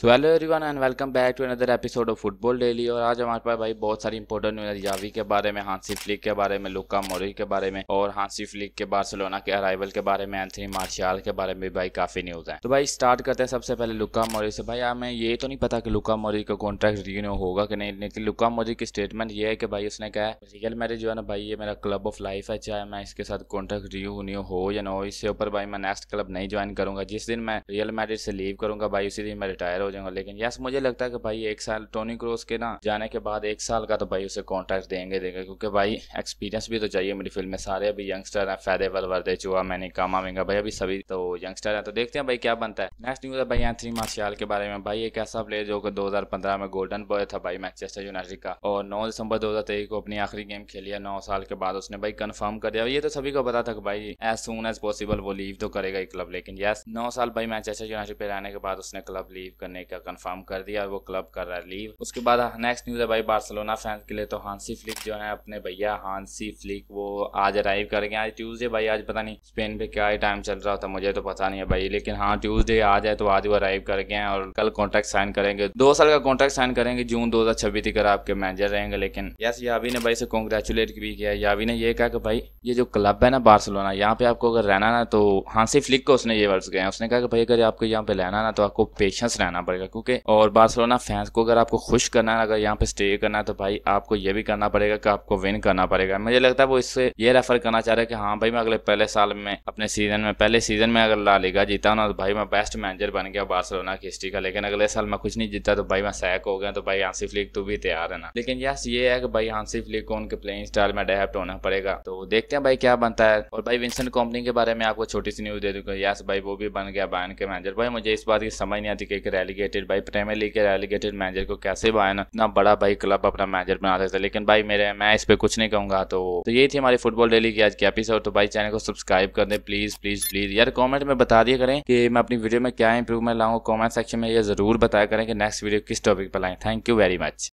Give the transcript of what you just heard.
so hello everyone and welcome back to another episode of Football Daily और आज हमारे पास भाई बहुत सारी इंपॉर्टेंट न्यूज यावी के बारे में हांसी फ्लिक के बारे में लुका मोरी के बारे में और हांसी फ्लिक के बार्सिलोना के अराइवल के बारे में एंथनी मार्शियाल के बारे में भाई काफी न्यूज है तो भाई स्टार्ट करते हैं सबसे पहले लुका मोरी से भाई हमें ये तो नहीं पता कि लुका मोरी का कॉन्ट्रैक्ट रिन्यू होगा कि नहीं लेकिन लुका मोरी की स्टेटमेंट ये है कि भाई उसने कहा रियल मेरे जो है ना भाई ये मेरा क्लब ऑफ लाइफ है चाहे मैं इसके साथ कॉन्ट्रैक्ट रिन्यू हो या ना हो इससे ऊपर भाई मैं नेक्स्ट क्लब नहीं ज्वाइन करूंगा जिस दिन मैं रियल मैरिज से लीव करूंगा भाई उसी दिन मैं रिटायर हो हो जाऊंगा लेकिन यस मुझे लगता है कि भाई एक साल टोनी क्रोस के ना जाने के बाद एक साल का तो भाई उसे कॉन्ट्रैक्ट देंगे देंगे क्योंकि भाई एक्सपीरियंस भी तो चाहिए मेरी फिल्म में सारे अभी यंगस्टर हैं फैदे वर्दे चुआ मैंने कामा मेंगा भाई अभी सभी तो यंगस्टर है तो देखते हैं भाई क्या बनता है नेक्स्ट न्यूज है भाई एंथनी मार्शियाल के बारे में भाई एक ऐसा प्लेयर जो कि 2015 में गोल्डन बॉय था भाई मैनचेस्टर यूनाइटेड का और नौ दिसंबर 2023 को अपनी आखिरी गेम खेली है नौ साल के बाद उसने भाई कन्फर्म कर दिया ये तो सभी को पता था कि भाई एज सुन एज पॉसिबल वो लीव तो करेगा ही क्लब लेकिन यस नौ साल भाई मैनचेस्टर यूनाइटेड पे रहने के बाद उसने क्लब लीव करने करने का कंफर्म कर दिया और वो क्लब कर रहा है लीव उसके बाद नेक्स्ट हाँ, न्यूज़ है भाई बार्सलोना फैंस के लिए तो हांसी फ्लिक जो है अपने भैया हांसी फ्लिक वो आज अराइव कर गए आज ट्यूजडे भाई आज पता नहीं स्पेन पे क्या टाइम चल रहा था मुझे तो पता नहीं है भाई लेकिन हाँ ट्यूजडे आ जाए तो आज वो अराइव कर गए और कल कॉन्ट्रैक्ट साइन करेंगे दो साल का कॉन्ट्रैक्ट साइन करेंगे जून दो तक आपके मैनेजर रहेंगे लेकिन यस यावी ने भाई से कॉन्ग्रेचुलेट भी किया यावी ने ये कहा कि भाई ये जो क्लब है ना बार्सलोना यहाँ पे आपको अगर रहना ना तो हांसी फ्लिक को उसने ये वर्ष गए उसने कहा कि भाई अगर आपको यहाँ पे रहना ना तो आपको पेशेंस रहना करना पड़ेगा क्योंकि और बार्सिलोना फैंस को अगर आपको खुश करना है अगर यहाँ पे स्टे करना है तो भाई आपको ये भी करना पड़ेगा कि आपको विन करना पड़ेगा मुझे लगता है वो इससे ये रेफर करना चाह रहे हैं कि हाँ भाई मैं अगले पहले साल में अपने सीजन में पहले सीजन में अगर ला लीगा जीता ना तो भाई मैं बेस्ट मैनेजर बन गया बार्सिलोना की हिस्ट्री का लेकिन अगले साल मैं कुछ नहीं जीता तो भाई मैं सैक हो गया तो भाई आंसिफ लीग तो भी तैयार है ना लेकिन यस ये है कि भाई आंसिफ लीग को उनके प्लेइंग स्टाइल में अडेप्ट होना पड़ेगा तो देखते हैं भाई क्या बनता है और भाई विंसेंट कंपनी के बारे में आपको छोटी सी न्यूज दे दूंगा यस भाई वो भी बन गया बैन के मैनेजर भाई मुझे इस बात की समझ नहीं आती कि रैली रेलीगेटेड भाई प्रीमियर लीग के रेलीगेटेड मैनेजर को कैसे भाई ना इतना बड़ा भाई क्लब अपना मैनेजर बना सकता है लेकिन भाई मेरे मैं इस पर कुछ नहीं कहूँगा तो तो यही थी हमारी फुटबॉल डेली की आज की एपिसोड तो भाई चैनल को सब्सक्राइब कर दे प्लीज़ प्लीज़ प्लीज़ यार कॉमेंट में बता दिया करें कि मैं अपनी वीडियो में क्या इंप्रूवमेंट लाऊँ कॉमेंट सेक्शन में ये ज़रूर बताया करें कि नेक्स्ट वीडियो किस टॉपिक पर लाएं थैंक यू वेरी मच